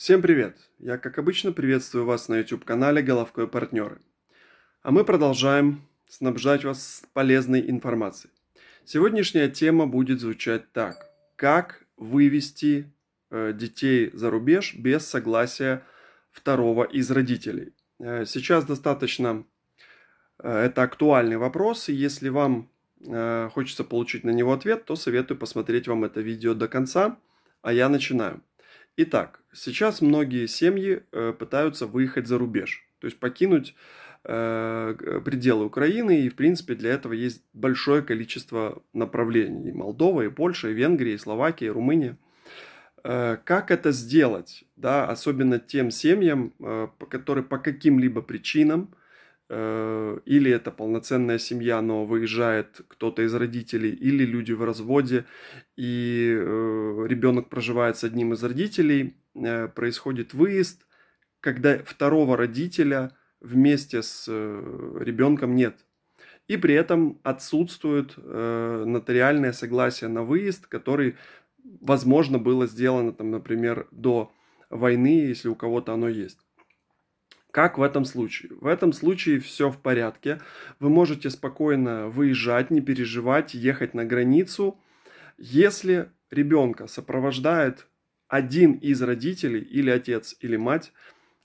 Всем привет! Я, как обычно, приветствую вас на YouTube-канале Головкой партнеры. А мы продолжаем снабжать вас полезной информацией. Сегодняшняя тема будет звучать так. Как вывести э, детей за рубеж без согласия второго из родителей? Э, сейчас достаточно э, это актуальный вопрос, и если вам хочется получить на него ответ, то советую посмотреть вам это видео до конца, а я начинаю. Итак, Сейчас многие семьи э, пытаются выехать за рубеж, то есть покинуть э, пределы Украины, и, в принципе, для этого есть большое количество направлений. И Молдова, и Польша, и Венгрия, и Словакия, и Румыния. Э, как это сделать, да, особенно тем семьям, которые по каким-либо причинам, или это полноценная семья, но выезжает кто-то из родителей, или люди в разводе, и ребенок проживает с одним из родителей, э, происходит выезд, когда второго родителя вместе с э, ребенком нет. И при этом отсутствует э, нотариальное согласие на выезд, который, возможно, было сделано, там, например, до войны, если у кого-то оно есть. Как в этом случае? В этом случае все в порядке. Вы можете спокойно выезжать, не переживать, ехать на границу, если ребенка сопровождает один из родителей, или отец, или мать,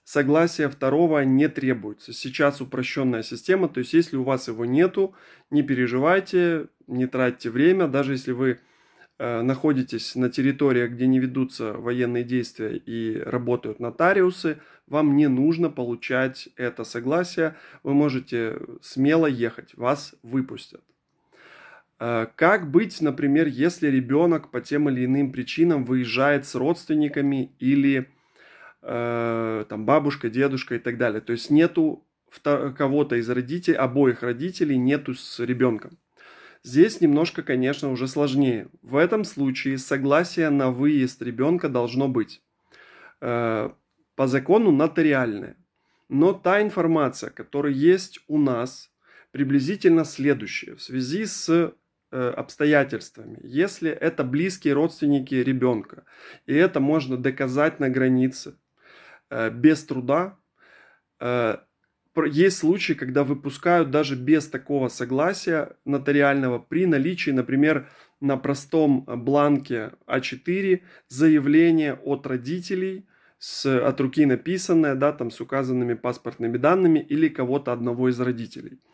согласие второго не требуется. Сейчас упрощенная система, то есть если у вас его нету, не переживайте, не тратьте время, даже если вы э, находитесь на территории, где не ведутся военные действия и работают нотариусы, вам не нужно получать это согласие, вы можете смело ехать, вас выпустят. Э, как быть, например, если ребенок по тем или иным причинам выезжает с родственниками или э, там бабушка, дедушка и так далее. То есть нету кого-то из родителей, обоих родителей нету с ребенком. Здесь немножко, конечно, уже сложнее. В этом случае согласие на выезд ребенка должно быть э, по закону нотариальное. Но та информация, которая есть у нас, приблизительно следующая В связи с Э, обстоятельствами. Если это близкие родственники ребенка, и это можно доказать на границе э, без труда, э, есть случаи, когда выпускают даже без такого согласия нотариального при наличии, например, на простом бланке А4 заявление от родителей с, от руки написанное, да, там с указанными паспортными данными или кого-то одного из родителей –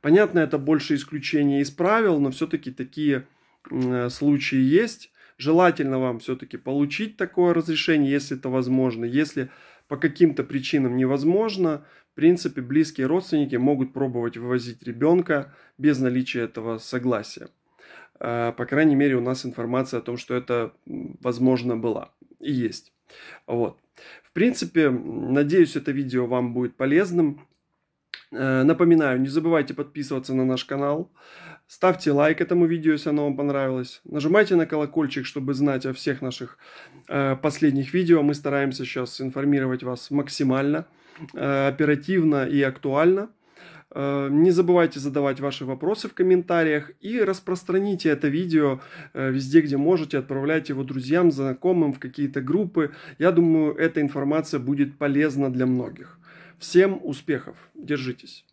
Понятно, это больше исключение из правил, но все-таки такие э, случаи есть. Желательно вам все-таки получить такое разрешение, если это возможно. Если по каким-то причинам невозможно, в принципе, близкие родственники могут пробовать вывозить ребенка без наличия этого согласия. Э, по крайней мере, у нас информация о том, что это возможно было и есть. Вот. В принципе, надеюсь, это видео вам будет полезным. Э, напоминаю, не забывайте подписываться на наш канал. Ставьте лайк этому видео, если оно вам понравилось. Нажимайте на колокольчик, чтобы знать о всех наших э, последних видео. Мы стараемся сейчас информировать вас максимально, э, оперативно и актуально. не забывайте задавать ваши вопросы в комментариях и распространите это видео везде, где можете. Отправляйте его друзьям, знакомым, в какие-то группы. Я думаю, эта информация будет полезна для многих. Всем успехов, держитесь.